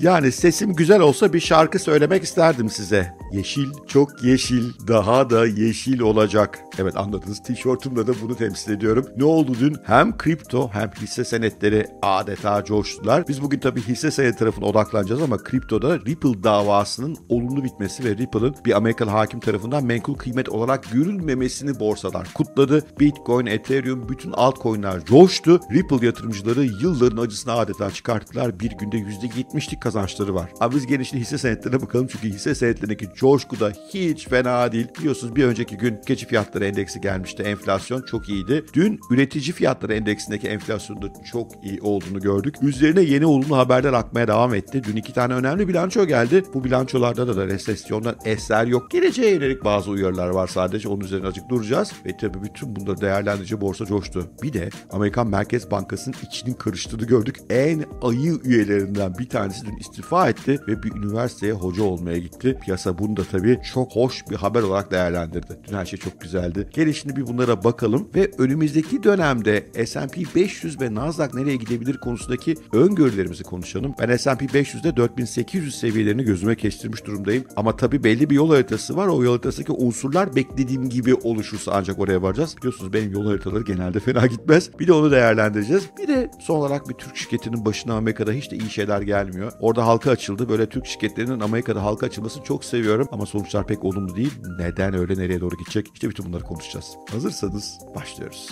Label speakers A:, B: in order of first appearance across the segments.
A: Yani sesim güzel olsa bir şarkı söylemek isterdim size. Yeşil, çok yeşil, daha da yeşil olacak. Evet anladınız tişörtümle de bunu temsil ediyorum. Ne oldu dün? Hem kripto hem hisse senetleri adeta coştular. Biz bugün tabii hisse senet tarafına odaklanacağız ama kriptoda Ripple davasının olumlu bitmesi ve Ripple'ın bir Amerikalı hakim tarafından menkul kıymet olarak görülmemesini borsalar kutladı. Bitcoin, Ethereum bütün altcoin'ler coştu. Ripple yatırımcıları yılların acısını adeta çıkarttılar. Bir günde %70'lik kazançları var. Ama biz genişli hisse senetlerine bakalım çünkü hisse senetlerindeki coşku da hiç fena değil. Biliyorsunuz bir önceki gün keçi fiyatları endeksi gelmişti. Enflasyon çok iyiydi. Dün üretici fiyatları endeksindeki enflasyon da çok iyi olduğunu gördük. Üzerine yeni olumlu haberler akmaya devam etti. Dün iki tane önemli bilanço geldi. Bu bilançolarda da, da resesyondan eser yok. Geleceğe yönelik bazı uyarılar var sadece. Onun üzerine azıcık duracağız. Ve tabii bütün bunları değerlendirici borsa coştu. Bir de Amerikan Merkez Bankası'nın içinin karıştığını gördük. En ayı üyelerinden bir tanesi dün için istifa etti ve bir üniversiteye hoca olmaya gitti. Piyasa bunu da tabii çok hoş bir haber olarak değerlendirdi. Dün her şey çok güzeldi. Gelin şimdi bir bunlara bakalım ve önümüzdeki dönemde S&P 500 ve Nasdaq nereye gidebilir konusundaki öngörülerimizi konuşalım. Ben S&P 500'de 4800 seviyelerini gözüme kestirmiş durumdayım. Ama tabii belli bir yol haritası var. O yol haritasındaki unsurlar beklediğim gibi oluşursa ancak oraya varacağız. Biliyorsunuz benim yol haritaları genelde fena gitmez. Bir de onu değerlendireceğiz. Bir de son olarak bir Türk şirketinin başına Amerika'da hiç de iyi şeyler gelmiyor. Orada halka açıldı. Böyle Türk şirketlerinin Amerika'da halka açılmasını çok seviyorum ama sonuçlar pek olumlu değil. Neden öyle nereye doğru gidecek? İşte bütün bunları konuşacağız. Hazırsanız başlıyoruz.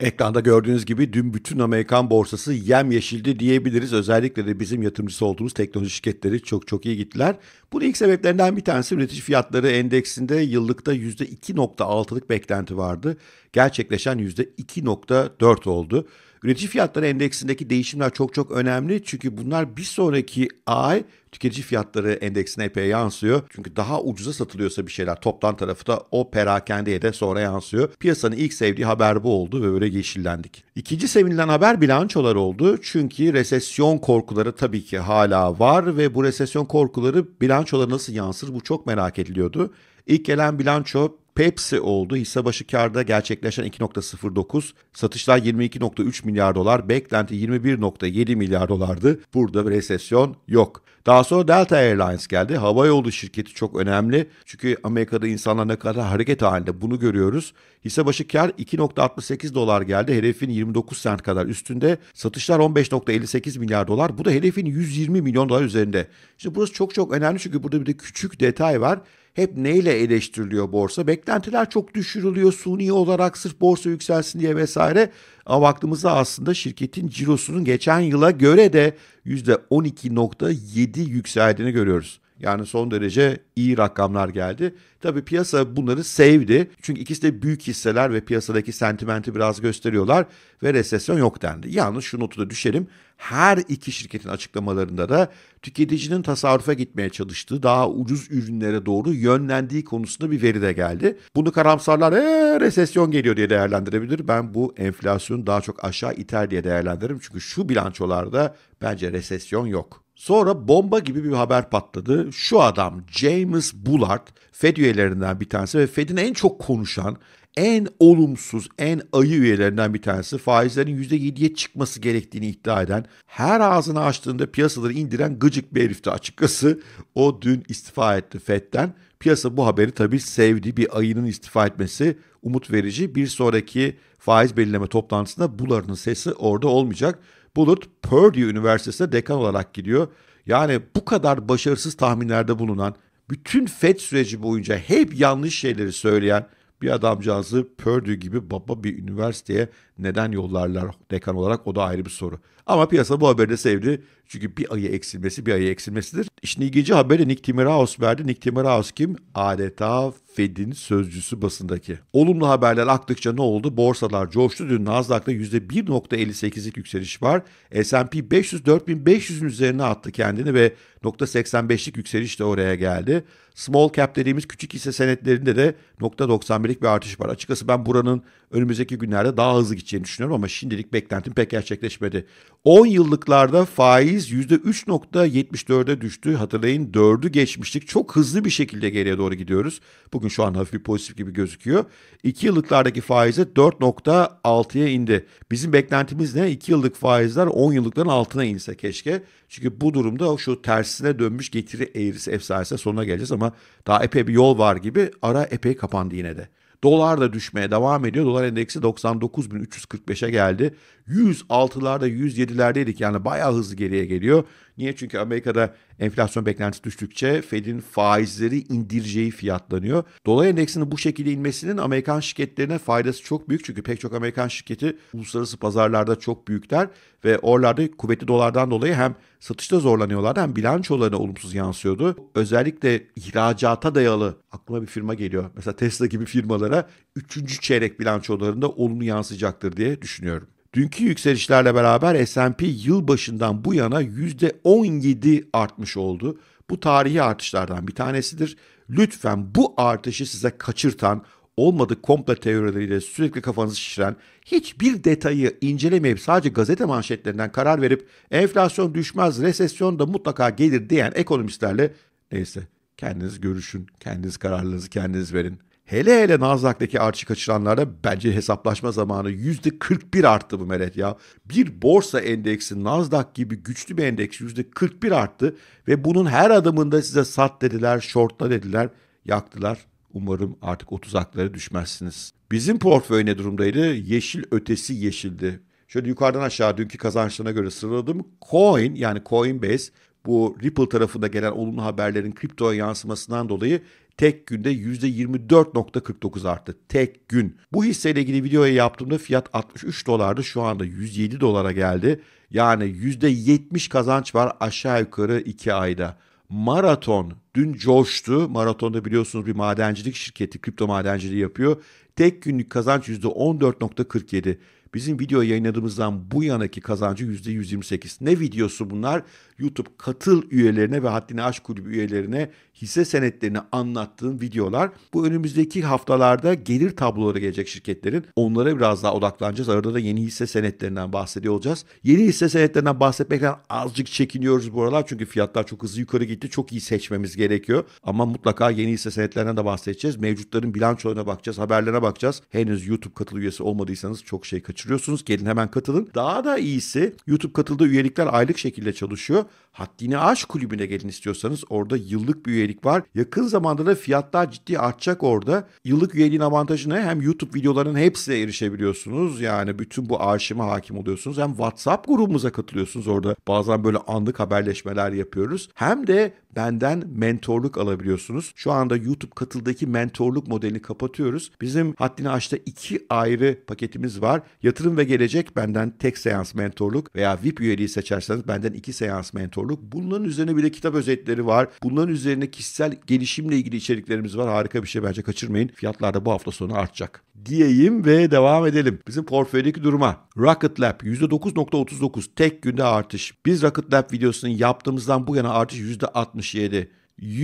A: Ekranda gördüğünüz gibi dün bütün Amerikan borsası yem yeşildi diyebiliriz. Özellikle de bizim yatırımcısı olduğumuz teknoloji şirketleri çok çok iyi gittiler. Bunun ilk sebeplerinden bir tanesi üretici fiyatları endeksinde yıllıkta %2.6'lık beklenti vardı. Gerçekleşen %2.4 oldu. Üretici fiyatları endeksindeki değişimler çok çok önemli çünkü bunlar bir sonraki ay tüketici fiyatları endeksine epey yansıyor. Çünkü daha ucuza satılıyorsa bir şeyler toptan tarafı da o perakendeye de sonra yansıyor. Piyasanın ilk sevdiği haber bu oldu ve böyle yeşillendik. İkinci sevinilen haber bilançolar oldu. Çünkü resesyon korkuları tabii ki hala var ve bu resesyon korkuları bilançolara nasıl yansır bu çok merak ediliyordu. İlk gelen bilanço Pepsi oldu. Hisse başı karda gerçekleşen 2.09, satışlar 22.3 milyar dolar, beklenti 21.7 milyar dolardı. Burada bir resesyon yok. Daha sonra Delta Airlines geldi. Hava yolu şirketi çok önemli. Çünkü Amerika'da insanlar ne kadar hareket halinde bunu görüyoruz. Hisse başı kar 2.68 dolar geldi. Hedefin 29 sent kadar üstünde. Satışlar 15.58 milyar dolar. Bu da hedefin 120 milyon dolar üzerinde. Şimdi burası çok çok önemli çünkü burada bir de küçük detay var hep neyle eleştiriliyor borsa? Beklentiler çok düşürülüyor suni olarak sırf borsa yükselsin diye vesaire. Ama baktığımızda aslında şirketin cirosunun geçen yıla göre de %12.7 yükseldiğini görüyoruz. Yani son derece iyi rakamlar geldi. Tabii piyasa bunları sevdi. Çünkü ikisi de büyük hisseler ve piyasadaki sentimenti biraz gösteriyorlar ve resesyon yok dendi. Yalnız şu notu da düşerim. Her iki şirketin açıklamalarında da tüketicinin tasarrufa gitmeye çalıştığı, daha ucuz ürünlere doğru yönlendiği konusunda bir veri de geldi. Bunu karamsarlar ee, resesyon geliyor diye değerlendirebilir. Ben bu enflasyonu daha çok aşağı iter diye değerlendiririm. Çünkü şu bilançolarda bence resesyon yok. Sonra bomba gibi bir haber patladı. Şu adam James Bullard, Fed üyelerinden bir tanesi ve Fed'in en çok konuşan, en olumsuz, en ayı üyelerinden bir tanesi faizlerin %7'ye çıkması gerektiğini iddia eden, her ağzını açtığında piyasaları indiren gıcık bir herifti açıkçası. O dün istifa etti Fed'den. Piyasa bu haberi tabii sevdi. Bir ayının istifa etmesi umut verici. Bir sonraki faiz belirleme toplantısında Bullard'ın sesi orada olmayacak. Bullard Purdue Üniversitesi'ne dekan olarak gidiyor. Yani bu kadar başarısız tahminlerde bulunan, bütün FED süreci boyunca hep yanlış şeyleri söyleyen bir adamcağızı Purdue gibi baba bir üniversiteye neden yollarlar dekan olarak o da ayrı bir soru. Ama piyasa bu haberi de sevdi. Çünkü bir ayı eksilmesi bir ayı eksilmesidir. İşin ilginci haberi Nick Timiraos verdi. Nick Timiraos kim? Adeta Fed'in sözcüsü basındaki. Olumlu haberler aktıkça ne oldu? Borsalar coştu. Dün Nasdaq'ta %1.58'lik yükseliş var. S&P 500 4500'ün üzerine attı kendini ve %85'lik yükseliş de oraya geldi. Small cap dediğimiz küçük hisse senetlerinde de %91'lik bir artış var. Açıkçası ben buranın önümüzdeki günlerde daha hızlı gideceğini düşünüyorum ama şimdilik beklentim pek gerçekleşmedi. 10 yıllıklarda faiz %3.74'e düştü. Hatırlayın 4'ü geçmiştik. Çok hızlı bir şekilde geriye doğru gidiyoruz. Bugün şu an hafif bir pozitif gibi gözüküyor. 2 yıllıklardaki faize 4.6'ya indi. Bizim beklentimiz ne? 2 yıllık faizler 10 yıllıkların altına inse keşke. Çünkü bu durumda şu tersine dönmüş getiri eğrisi efsanesi sonuna geleceğiz ama daha epey bir yol var gibi ara epey kapandı yine de. Dolar da düşmeye devam ediyor. Dolar endeksi 99.345'e geldi. 106'larda 107'lerdeydik yani bayağı hızlı geriye geliyor. Niye? Çünkü Amerika'da enflasyon beklentisi düştükçe Fed'in faizleri indireceği fiyatlanıyor. Dolar endeksinin bu şekilde inmesinin Amerikan şirketlerine faydası çok büyük. Çünkü pek çok Amerikan şirketi uluslararası pazarlarda çok büyükler ve oralarda kuvvetli dolardan dolayı hem satışta zorlanıyorlardı hem bilançolarına olumsuz yansıyordu. Özellikle ihracata dayalı aklıma bir firma geliyor. Mesela Tesla gibi firmalara 3. çeyrek bilançolarında olumlu yansıyacaktır diye düşünüyorum. Dünkü yükselişlerle beraber S&P yıl başından bu yana %17 artmış oldu. Bu tarihi artışlardan bir tanesidir. Lütfen bu artışı size kaçırtan, olmadık komple teorileriyle sürekli kafanızı şişiren, hiçbir detayı incelemeyip sadece gazete manşetlerinden karar verip enflasyon düşmez, resesyon da mutlaka gelir diyen ekonomistlerle neyse kendiniz görüşün, kendiniz kararlarınızı kendiniz verin. Hele hele Nasdaq'taki artışı kaçıranlarda bence hesaplaşma zamanı %41 arttı bu meret ya. Bir borsa endeksi Nasdaq gibi güçlü bir endeks %41 arttı ve bunun her adımında size sat dediler, shortla dediler, yaktılar. Umarım artık 30 aklara düşmezsiniz. Bizim portföy ne durumdaydı? Yeşil ötesi yeşildi. Şöyle yukarıdan aşağı dünkü kazançlarına göre sıraladım. Coin yani Coinbase bu Ripple tarafında gelen olumlu haberlerin kriptoya yansımasından dolayı tek günde %24.49 arttı. Tek gün. Bu hisseyle ilgili videoyu yaptığımda fiyat 63 dolardı. Şu anda 107 dolara geldi. Yani %70 kazanç var aşağı yukarı 2 ayda. Maraton dün coştu. Maratonda biliyorsunuz bir madencilik şirketi kripto madenciliği yapıyor. Tek günlük kazanç %14.47. Bizim video yayınladığımızdan bu yanaki kazancı %128. Ne videosu bunlar? YouTube katıl üyelerine ve haddini aşk kulübü üyelerine hisse senetlerini anlattığım videolar bu önümüzdeki haftalarda gelir tabloları gelecek şirketlerin. Onlara biraz daha odaklanacağız. Arada da yeni hisse senetlerinden bahsediyor olacağız. Yeni hisse senetlerinden bahsetmekten azıcık çekiniyoruz bu aralar. Çünkü fiyatlar çok hızlı yukarı gitti. Çok iyi seçmemiz gerekiyor. Ama mutlaka yeni hisse senetlerinden de bahsedeceğiz. Mevcutların bilançolarına bakacağız, haberlerine bakacağız. Henüz YouTube katıl üyesi olmadıysanız çok şey kaçırıyorsunuz. Gelin hemen katılın. Daha da iyisi YouTube katıldığı üyelikler aylık şekilde çalışıyor. Haddini Aş kulübüne gelin istiyorsanız orada yıllık bir üyelik üyelik var. Yakın zamanda da fiyatlar ciddi artacak orada. Yıllık üyeliğin avantajı ne? hem YouTube videolarının hepsine erişebiliyorsunuz. Yani bütün bu arşime hakim oluyorsunuz. Hem WhatsApp grubumuza katılıyorsunuz orada. Bazen böyle anlık haberleşmeler yapıyoruz. Hem de benden mentorluk alabiliyorsunuz. Şu anda YouTube katıldaki mentorluk modelini kapatıyoruz. Bizim Haddini Aş'ta iki ayrı paketimiz var. Yatırım ve Gelecek benden tek seans mentorluk veya VIP üyeliği seçerseniz benden iki seans mentorluk. Bunların üzerine bile kitap özetleri var. Bunların üzerine kişisel gelişimle ilgili içeriklerimiz var. Harika bir şey bence kaçırmayın. Fiyatlar da bu hafta sonu artacak. Diyeyim ve devam edelim. Bizim portföydeki duruma. Rocket Lab %9.39 tek günde artış. Biz Rocket Lab videosunu yaptığımızdan bu yana artış %67.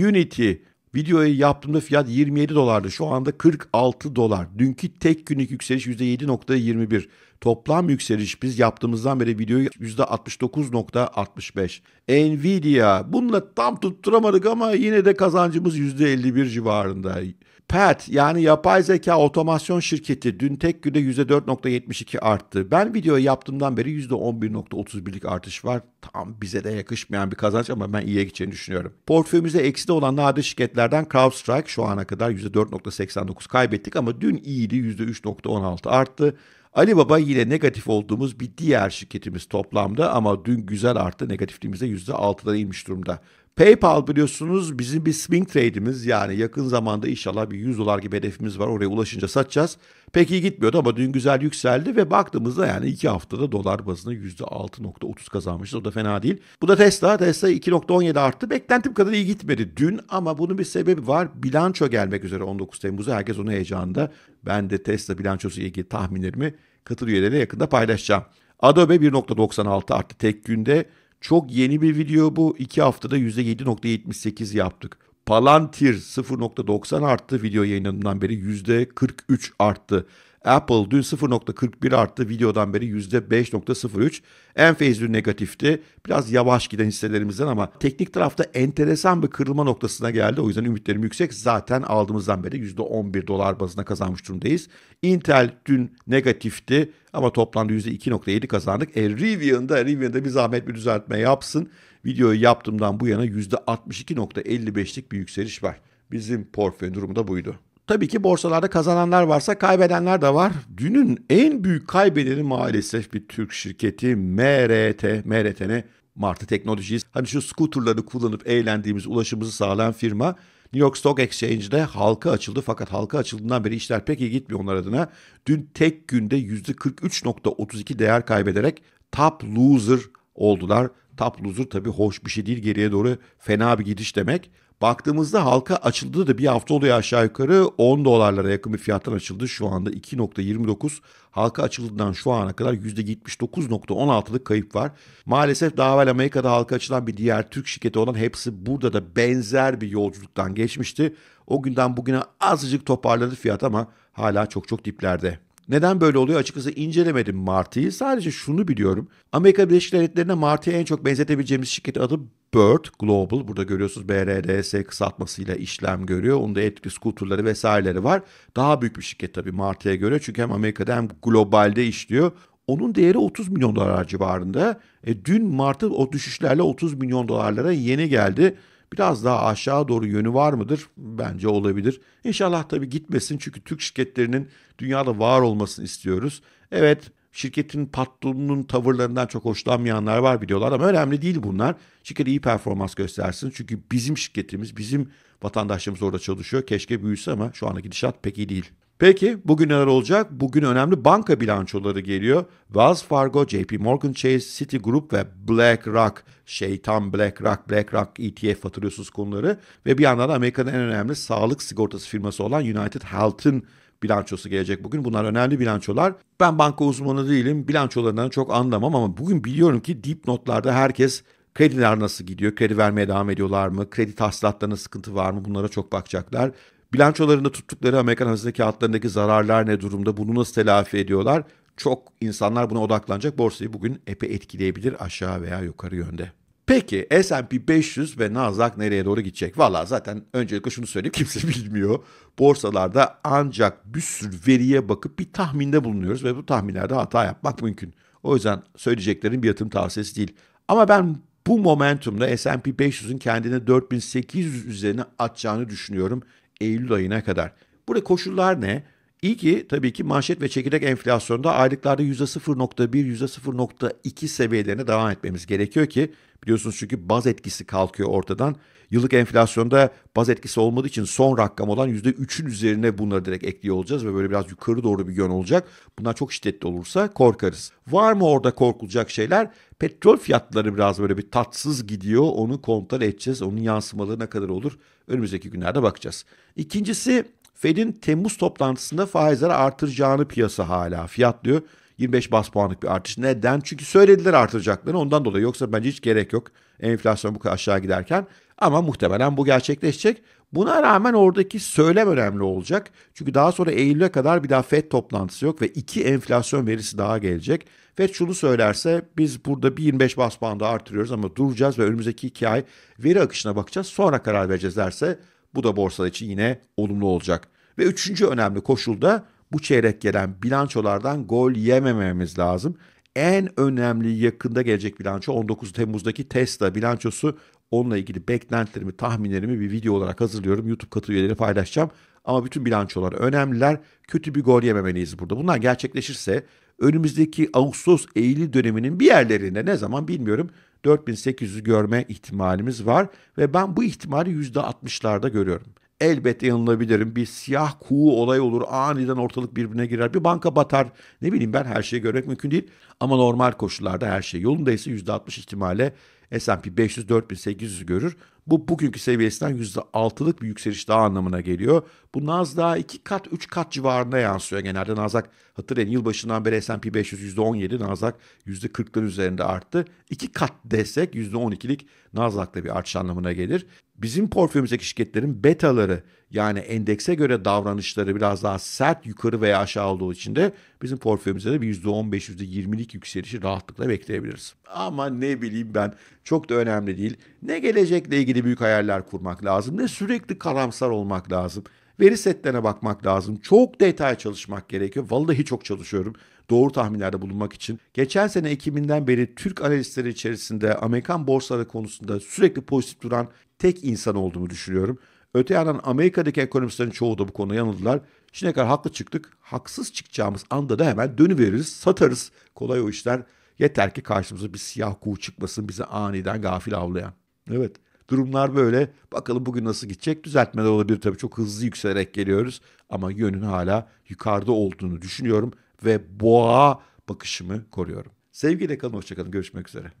A: Unity Videoyu yaptığımda fiyat 27 dolardı. Şu anda 46 dolar. Dünkü tek günlük yükseliş %7.21. Toplam yükseliş biz yaptığımızdan beri videoyu %69.65. Nvidia bununla tam tutturamadık ama yine de kazancımız %51 civarında. Pet yani yapay zeka otomasyon şirketi dün tek günde %4.72 arttı. Ben video yaptığımdan beri %11.31'lik artış var. Tam bize de yakışmayan bir kazanç ama ben iyiye gideceğini düşünüyorum. Portföyümüzde ekside olan nadir şirketlerden CrowdStrike şu ana kadar %4.89 kaybettik ama dün iyiydi %3.16 arttı. Alibaba yine negatif olduğumuz bir diğer şirketimiz toplamda ama dün güzel arttı. Negatifliğimizde %6'dan inmiş durumda. PayPal biliyorsunuz bizim bir swing trade'imiz yani yakın zamanda inşallah bir 100 dolar gibi hedefimiz var oraya ulaşınca satacağız. peki iyi gitmiyordu ama dün güzel yükseldi ve baktığımızda yani 2 haftada dolar bazında %6.30 kazanmışız. O da fena değil. Bu da Tesla. Tesla 2.17 arttı. Beklentim kadar iyi gitmedi dün ama bunun bir sebebi var. Bilanço gelmek üzere 19 Temmuz'a. Herkes onun heyecanında. Ben de Tesla bilançosu ile ilgili tahminlerimi katıl üyelerine yakında paylaşacağım. Adobe 1.96 arttı tek günde. Çok yeni bir video bu. 2 haftada %7.78 yaptık. Palantir 0.90 arttı video yayınından beri %43 arttı. Apple dün 0.41 arttı videodan beri %5.03. Enphase dün negatifti. Biraz yavaş giden hisselerimizden ama teknik tarafta enteresan bir kırılma noktasına geldi. O yüzden ümitlerim yüksek. Zaten aldığımızdan beri %11 dolar bazına kazanmış durumdayız. Intel dün negatifti ama toplamda %2.7 kazandık. E, Rivian'da, Rivian'da bir zahmet bir düzeltme yapsın videoyu yaptığımdan bu yana %62.55'lik bir yükseliş var. Bizim portföy durumu da buydu. Tabii ki borsalarda kazananlar varsa kaybedenler de var. Dünün en büyük kaybedeni maalesef bir Türk şirketi MRT. MRT ne? Martı Teknolojiyiz. Hani şu scooterları kullanıp eğlendiğimiz ulaşımızı sağlayan firma New York Stock Exchange'de halka açıldı fakat halka açıldığından beri işler pek iyi gitmiyor onlar adına. Dün tek günde %43.32 değer kaybederek top loser oldular. Tap tabi hoş bir şey değil. Geriye doğru fena bir gidiş demek. Baktığımızda halka açıldığı da bir hafta oluyor aşağı yukarı 10 dolarlara yakın bir fiyattan açıldı. Şu anda 2.29 halka açıldığından şu ana kadar %79.16'lık kayıp var. Maalesef daha evvel Amerika'da halka açılan bir diğer Türk şirketi olan hepsi burada da benzer bir yolculuktan geçmişti. O günden bugüne azıcık toparladı fiyat ama hala çok çok diplerde. Neden böyle oluyor? Açıkçası incelemedim Martı'yı. Sadece şunu biliyorum. Amerika Birleşik Devletleri'ne Martı'ya en çok benzetebileceğimiz şirket adı Bird Global. Burada görüyorsunuz BRDS kısaltmasıyla işlem görüyor. Onda da etkili vesaireleri var. Daha büyük bir şirket tabii Martı'ya göre. Çünkü hem Amerika'da hem globalde işliyor. Onun değeri 30 milyon dolar civarında. E, dün Mart'ı o düşüşlerle 30 milyon dolarlara yeni geldi biraz daha aşağı doğru yönü var mıdır? Bence olabilir. İnşallah tabii gitmesin çünkü Türk şirketlerinin dünyada var olmasını istiyoruz. Evet şirketin patronunun tavırlarından çok hoşlanmayanlar var biliyorlar ama önemli değil bunlar. Şirket iyi performans göstersin çünkü bizim şirketimiz, bizim vatandaşlarımız orada çalışıyor. Keşke büyüse ama şu ana gidişat pek iyi değil. Peki bugün neler olacak? Bugün önemli banka bilançoları geliyor. Wells Fargo, JP Morgan Chase, Citigroup ve BlackRock. Şeytan BlackRock, BlackRock ETF hatırlıyorsunuz konuları. Ve bir yandan da Amerika'nın en önemli sağlık sigortası firması olan United Health'ın bilançosu gelecek bugün. Bunlar önemli bilançolar. Ben banka uzmanı değilim. Bilançolarından çok anlamam ama bugün biliyorum ki notlarda herkes krediler nasıl gidiyor, kredi vermeye devam ediyorlar mı, kredi tahsilatlarında sıkıntı var mı bunlara çok bakacaklar. Bilançolarında tuttukları Amerikan hazine kağıtlarındaki zararlar ne durumda? Bunu nasıl telafi ediyorlar? Çok insanlar buna odaklanacak. Borsayı bugün epey etkileyebilir aşağı veya yukarı yönde. Peki S&P 500 ve Nasdaq nereye doğru gidecek? Vallahi zaten öncelikle şunu söyleyeyim kimse bilmiyor. Borsalarda ancak bir sürü veriye bakıp bir tahminde bulunuyoruz ve bu tahminlerde hata yapmak mümkün. O yüzden söyleyeceklerim bir yatırım tavsiyesi değil. Ama ben bu momentumda S&P 500'ün kendine 4800 üzerine atacağını düşünüyorum. Eylül ayına kadar. Burada koşullar ne? İyi ki tabii ki manşet ve çekirdek enflasyonda aylıklarda %0.1, %0.2 seviyelerine devam etmemiz gerekiyor ki biliyorsunuz çünkü baz etkisi kalkıyor ortadan. Yıllık enflasyonda baz etkisi olmadığı için son rakam olan %3'ün üzerine bunları direkt ekliyor olacağız ve böyle biraz yukarı doğru bir yön olacak. Bunlar çok şiddetli olursa korkarız. Var mı orada korkulacak şeyler? Petrol fiyatları biraz böyle bir tatsız gidiyor. Onu kontrol edeceğiz. Onun yansımaları ne kadar olur? Önümüzdeki günlerde bakacağız. İkincisi Fed'in Temmuz toplantısında faizleri artıracağını piyasa hala fiyatlıyor. 25 bas puanlık bir artış. Neden? Çünkü söylediler artıracaklarını ondan dolayı. Yoksa bence hiç gerek yok. Enflasyon bu kadar aşağı giderken. Ama muhtemelen bu gerçekleşecek. Buna rağmen oradaki söylem önemli olacak. Çünkü daha sonra Eylül'e kadar bir daha FED toplantısı yok ve iki enflasyon verisi daha gelecek. FED şunu söylerse biz burada bir 25 bas bandı artırıyoruz ama duracağız ve önümüzdeki iki ay veri akışına bakacağız sonra karar vereceğiz derse bu da borsalar için yine olumlu olacak. Ve üçüncü önemli koşulda bu çeyrek gelen bilançolardan gol yemememiz lazım en önemli yakında gelecek bilanço 19 Temmuz'daki Tesla bilançosu. Onunla ilgili beklentilerimi, tahminlerimi bir video olarak hazırlıyorum. YouTube katıl üyeleri paylaşacağım. Ama bütün bilançolar önemliler. Kötü bir gol yememeliyiz burada. Bunlar gerçekleşirse önümüzdeki Ağustos-Eylül döneminin bir yerlerinde ne zaman bilmiyorum 4800'ü görme ihtimalimiz var. Ve ben bu ihtimali %60'larda görüyorum. Elbette yanılabilirim. Bir siyah kuğu olay olur. Aniden ortalık birbirine girer. Bir banka batar. Ne bileyim ben her şeyi görmek mümkün değil. Ama normal koşullarda her şey yolundaysa %60 ihtimalle S&P 500 4800 görür. Bu bugünkü seviyesinden %6'lık bir yükseliş daha anlamına geliyor. Bu Nasdaq 2 kat 3 kat civarında yansıyor genelde. Nasdaq hatırlayın yılbaşından beri S&P 500 %17 Nasdaq %40'ların üzerinde arttı. 2 kat desek %12'lik Nasdaq'ta bir artış anlamına gelir. Bizim portföyümüzdeki şirketlerin betaları yani endekse göre davranışları biraz daha sert yukarı veya aşağı olduğu için de bizim portföyümüzde de bir %15 %20'lik yükselişi rahatlıkla bekleyebiliriz. Ama ne bileyim ben çok da önemli değil ne gelecekle ilgili büyük hayaller kurmak lazım ne sürekli karamsar olmak lazım. Veri setlerine bakmak lazım. Çok detay çalışmak gerekiyor. Vallahi çok çalışıyorum doğru tahminlerde bulunmak için. Geçen sene Ekim'inden beri Türk analistleri içerisinde Amerikan borsaları konusunda sürekli pozitif duran tek insan olduğumu düşünüyorum. Öte yandan Amerika'daki ekonomistlerin çoğu da bu konuda yanıldılar. Şimdiye kadar haklı çıktık. Haksız çıkacağımız anda da hemen dönüveririz, satarız. Kolay o işler. Yeter ki karşımıza bir siyah kuğu çıkmasın bizi aniden gafil avlayan. Evet. Durumlar böyle. Bakalım bugün nasıl gidecek? Düzeltme de olabilir tabii. Çok hızlı yükselerek geliyoruz. Ama yönün hala yukarıda olduğunu düşünüyorum. Ve boğa bakışımı koruyorum. Sevgiyle kalın, hoşçakalın. Görüşmek üzere.